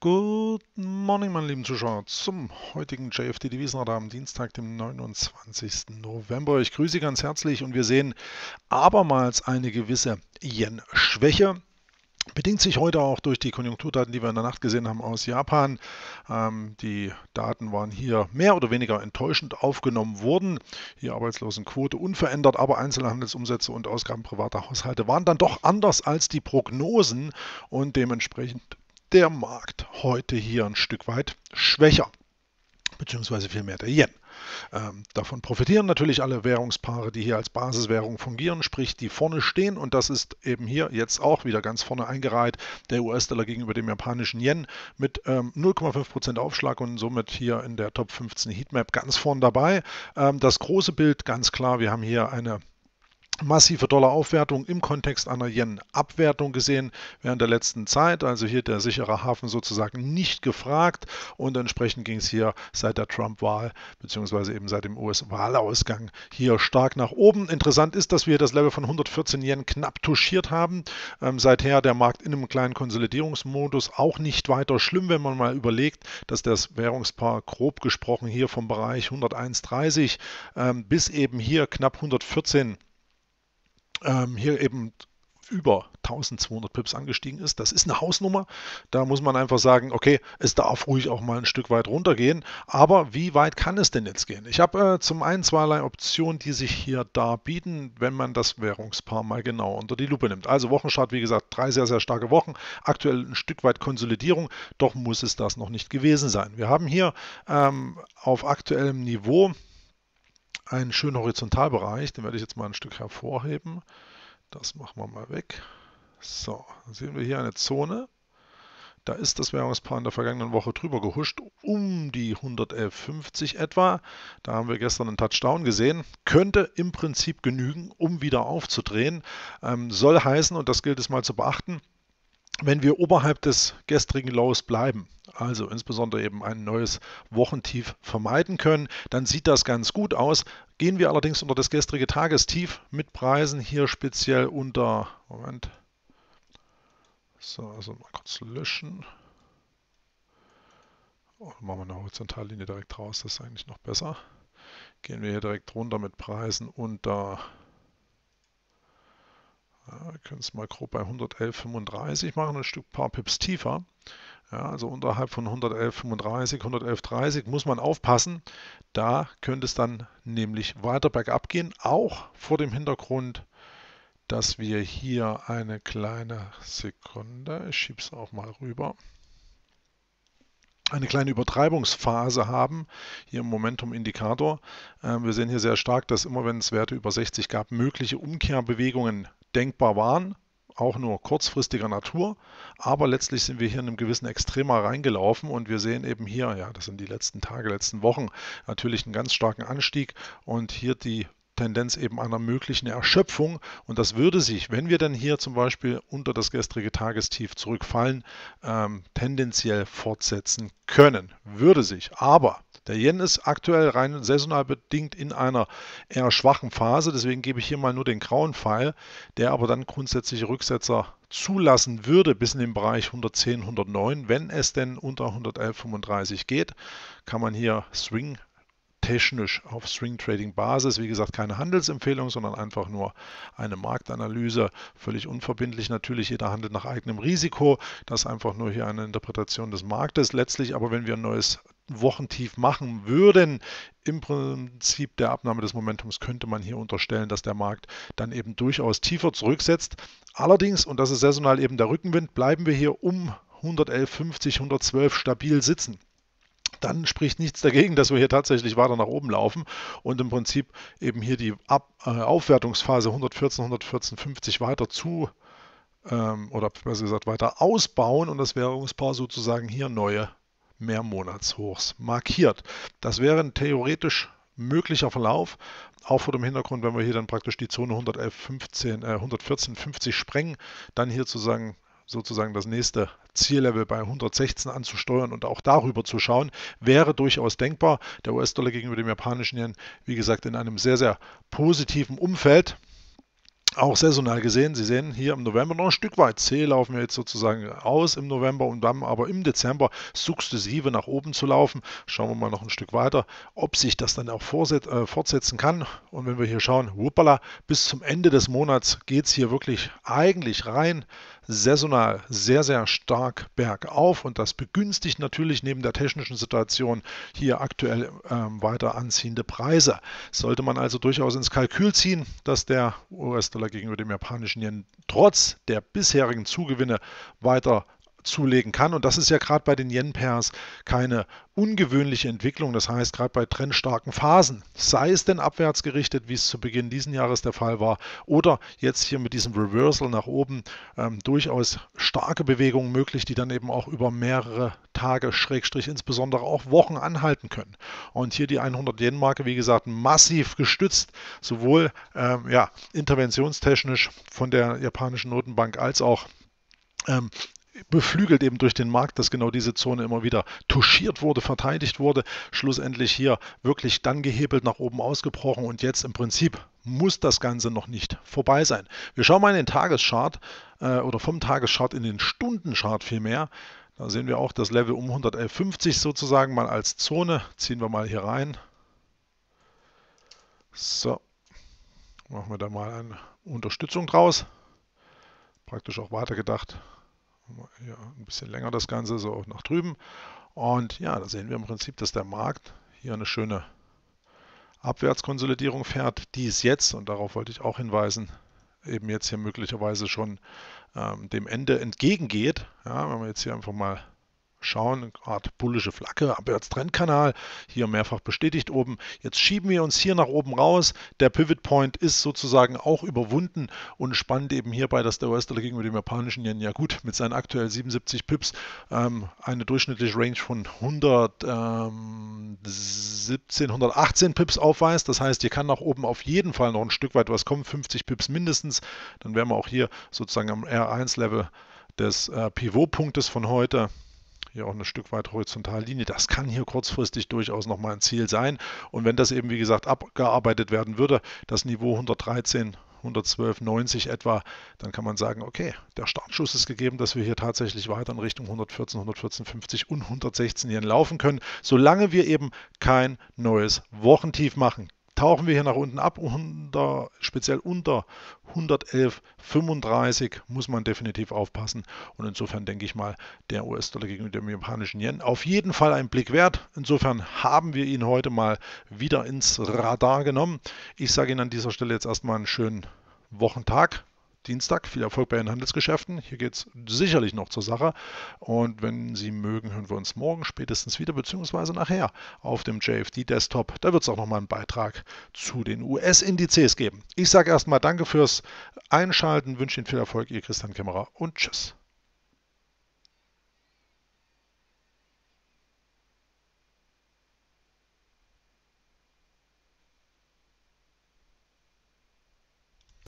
Guten Morgen, meine lieben Zuschauer, zum heutigen JFD Devisenradar am Dienstag, dem 29. November. Ich grüße Sie ganz herzlich und wir sehen abermals eine gewisse Yen-Schwäche. Bedingt sich heute auch durch die Konjunkturdaten, die wir in der Nacht gesehen haben aus Japan. Ähm, die Daten waren hier mehr oder weniger enttäuschend aufgenommen worden. Hier Arbeitslosenquote unverändert, aber Einzelhandelsumsätze und Ausgaben privater Haushalte waren dann doch anders als die Prognosen und dementsprechend der Markt heute hier ein Stück weit schwächer, beziehungsweise vielmehr der Yen. Ähm, davon profitieren natürlich alle Währungspaare, die hier als Basiswährung fungieren, sprich die vorne stehen und das ist eben hier jetzt auch wieder ganz vorne eingereiht, der US-Dollar gegenüber dem japanischen Yen mit ähm, 0,5% Aufschlag und somit hier in der Top 15 Heatmap ganz vorne dabei. Ähm, das große Bild ganz klar, wir haben hier eine massive Dollaraufwertung im Kontext einer Yen-Abwertung gesehen während der letzten Zeit. Also hier der sichere Hafen sozusagen nicht gefragt und entsprechend ging es hier seit der Trump-Wahl beziehungsweise eben seit dem US-Wahlausgang hier stark nach oben. Interessant ist, dass wir das Level von 114 Yen knapp touchiert haben. Ähm, seither der Markt in einem kleinen Konsolidierungsmodus auch nicht weiter schlimm, wenn man mal überlegt, dass das Währungspaar grob gesprochen hier vom Bereich 101,30 ähm, bis eben hier knapp 114 ähm, hier eben über 1200 Pips angestiegen ist. Das ist eine Hausnummer. Da muss man einfach sagen, okay, es darf ruhig auch mal ein Stück weit runtergehen. Aber wie weit kann es denn jetzt gehen? Ich habe äh, zum einen zweierlei Optionen, die sich hier da bieten, wenn man das Währungspaar mal genau unter die Lupe nimmt. Also Wochenstart, wie gesagt, drei sehr, sehr starke Wochen. Aktuell ein Stück weit Konsolidierung. Doch muss es das noch nicht gewesen sein. Wir haben hier ähm, auf aktuellem Niveau einen schönen Horizontalbereich, den werde ich jetzt mal ein Stück hervorheben. Das machen wir mal weg. So, dann sehen wir hier eine Zone. Da ist das Währungspaar in der vergangenen Woche drüber gehuscht, um die 111,50 etwa. Da haben wir gestern einen Touchdown gesehen. Könnte im Prinzip genügen, um wieder aufzudrehen. Ähm, soll heißen, und das gilt es mal zu beachten, wenn wir oberhalb des gestrigen Lows bleiben, also insbesondere eben ein neues Wochentief vermeiden können, dann sieht das ganz gut aus. Gehen wir allerdings unter das gestrige Tagestief mit Preisen hier speziell unter, Moment, so, also mal kurz löschen. Und machen wir eine Horizontallinie direkt raus, das ist eigentlich noch besser. Gehen wir hier direkt runter mit Preisen unter ja, wir können es mal grob bei 111,35 machen, ein Stück paar Pips tiefer. Ja, also unterhalb von 111,35, 111,30 muss man aufpassen. Da könnte es dann nämlich weiter bergab gehen, auch vor dem Hintergrund, dass wir hier eine kleine Sekunde, ich schiebe es auch mal rüber, eine kleine Übertreibungsphase haben, hier im Momentum-Indikator. Ähm, wir sehen hier sehr stark, dass immer wenn es Werte über 60 gab, mögliche Umkehrbewegungen denkbar waren, auch nur kurzfristiger Natur. Aber letztlich sind wir hier in einem gewissen Extrema reingelaufen und wir sehen eben hier, ja, das sind die letzten Tage, letzten Wochen, natürlich einen ganz starken Anstieg und hier die Tendenz eben einer möglichen Erschöpfung. Und das würde sich, wenn wir dann hier zum Beispiel unter das gestrige Tagestief zurückfallen, ähm, tendenziell fortsetzen können. Würde sich. Aber der Yen ist aktuell rein saisonal bedingt in einer eher schwachen Phase. Deswegen gebe ich hier mal nur den grauen Pfeil, der aber dann grundsätzliche Rücksetzer zulassen würde bis in den Bereich 110, 109, wenn es denn unter 111,35 geht, kann man hier Swing technisch auf String Trading Basis. Wie gesagt, keine Handelsempfehlung, sondern einfach nur eine Marktanalyse. Völlig unverbindlich natürlich. Jeder handelt nach eigenem Risiko. Das ist einfach nur hier eine Interpretation des Marktes. Letztlich aber, wenn wir ein neues Wochentief machen würden, im Prinzip der Abnahme des Momentums könnte man hier unterstellen, dass der Markt dann eben durchaus tiefer zurücksetzt. Allerdings, und das ist saisonal eben der Rückenwind, bleiben wir hier um 111,50, 112 stabil sitzen dann spricht nichts dagegen, dass wir hier tatsächlich weiter nach oben laufen und im Prinzip eben hier die Ab äh, Aufwertungsphase 114, 114, 50 weiter zu ähm, oder besser gesagt weiter ausbauen und das Währungspaar sozusagen hier neue Mehrmonatshochs markiert. Das wäre ein theoretisch möglicher Verlauf, auch vor dem Hintergrund, wenn wir hier dann praktisch die Zone 111, 15, äh, 114, 50 sprengen, dann hier zu sozusagen das nächste Ziellevel bei 116 anzusteuern und auch darüber zu schauen, wäre durchaus denkbar. Der US-Dollar gegenüber dem japanischen Yen, wie gesagt, in einem sehr, sehr positiven Umfeld. Auch saisonal gesehen, Sie sehen hier im November noch ein Stück weit C laufen wir jetzt sozusagen aus im November und dann aber im Dezember sukzessive nach oben zu laufen. Schauen wir mal noch ein Stück weiter, ob sich das dann auch äh, fortsetzen kann. Und wenn wir hier schauen, whoopala, bis zum Ende des Monats geht es hier wirklich eigentlich rein saisonal sehr, sehr stark bergauf und das begünstigt natürlich neben der technischen Situation hier aktuell ähm, weiter anziehende Preise. Sollte man also durchaus ins Kalkül ziehen, dass der US-Dollar gegenüber dem japanischen Yen trotz der bisherigen Zugewinne weiter zulegen kann. Und das ist ja gerade bei den Yen-Pairs keine ungewöhnliche Entwicklung. Das heißt, gerade bei trendstarken Phasen, sei es denn abwärts gerichtet, wie es zu Beginn diesen Jahres der Fall war, oder jetzt hier mit diesem Reversal nach oben ähm, durchaus starke Bewegungen möglich, die dann eben auch über mehrere Tage, Schrägstrich insbesondere auch Wochen anhalten können. Und hier die 100-Yen-Marke, wie gesagt, massiv gestützt, sowohl ähm, ja, interventionstechnisch von der japanischen Notenbank als auch ähm, beflügelt eben durch den Markt, dass genau diese Zone immer wieder touchiert wurde, verteidigt wurde, schlussendlich hier wirklich dann gehebelt nach oben ausgebrochen und jetzt im Prinzip muss das Ganze noch nicht vorbei sein. Wir schauen mal in den Tageschart äh, oder vom Tageschart in den Stundenchart vielmehr. Da sehen wir auch das Level um 111,50 sozusagen mal als Zone. Ziehen wir mal hier rein. So, machen wir da mal eine Unterstützung draus. Praktisch auch weitergedacht ja, ein bisschen länger das Ganze, so nach drüben. Und ja, da sehen wir im Prinzip, dass der Markt hier eine schöne Abwärtskonsolidierung fährt, die ist jetzt, und darauf wollte ich auch hinweisen, eben jetzt hier möglicherweise schon ähm, dem Ende entgegengeht. Ja, wenn wir jetzt hier einfach mal schauen, eine Art bullische Flagge, Abwärtstrendkanal, hier mehrfach bestätigt oben. Jetzt schieben wir uns hier nach oben raus. Der Pivot Point ist sozusagen auch überwunden und spannend eben hierbei, dass der US-Dollar gegenüber dem japanischen Yen ja gut mit seinen aktuell 77 Pips ähm, eine durchschnittliche Range von 117, 118 ähm, Pips aufweist. Das heißt, hier kann nach oben auf jeden Fall noch ein Stück weit was kommen, 50 Pips mindestens. Dann wären wir auch hier sozusagen am R1-Level des äh, Pivotpunktes von heute hier auch ein Stück weit Horizontallinie. Das kann hier kurzfristig durchaus nochmal ein Ziel sein. Und wenn das eben, wie gesagt, abgearbeitet werden würde, das Niveau 113, 112, 90 etwa, dann kann man sagen, okay, der Startschuss ist gegeben, dass wir hier tatsächlich weiter in Richtung 114, 114, 50 und 116 hier laufen können, solange wir eben kein neues Wochentief machen tauchen wir hier nach unten ab. Unter, speziell unter 111,35 muss man definitiv aufpassen. Und insofern denke ich mal, der US-Dollar gegenüber dem japanischen Yen auf jeden Fall einen Blick wert. Insofern haben wir ihn heute mal wieder ins Radar genommen. Ich sage Ihnen an dieser Stelle jetzt erstmal einen schönen Wochentag. Dienstag. Viel Erfolg bei Ihren Handelsgeschäften. Hier geht es sicherlich noch zur Sache. Und wenn Sie mögen, hören wir uns morgen spätestens wieder, beziehungsweise nachher auf dem JFD Desktop. Da wird es auch nochmal einen Beitrag zu den US-Indizes geben. Ich sage erstmal danke fürs Einschalten, wünsche Ihnen viel Erfolg, Ihr Christian Kämmerer und tschüss.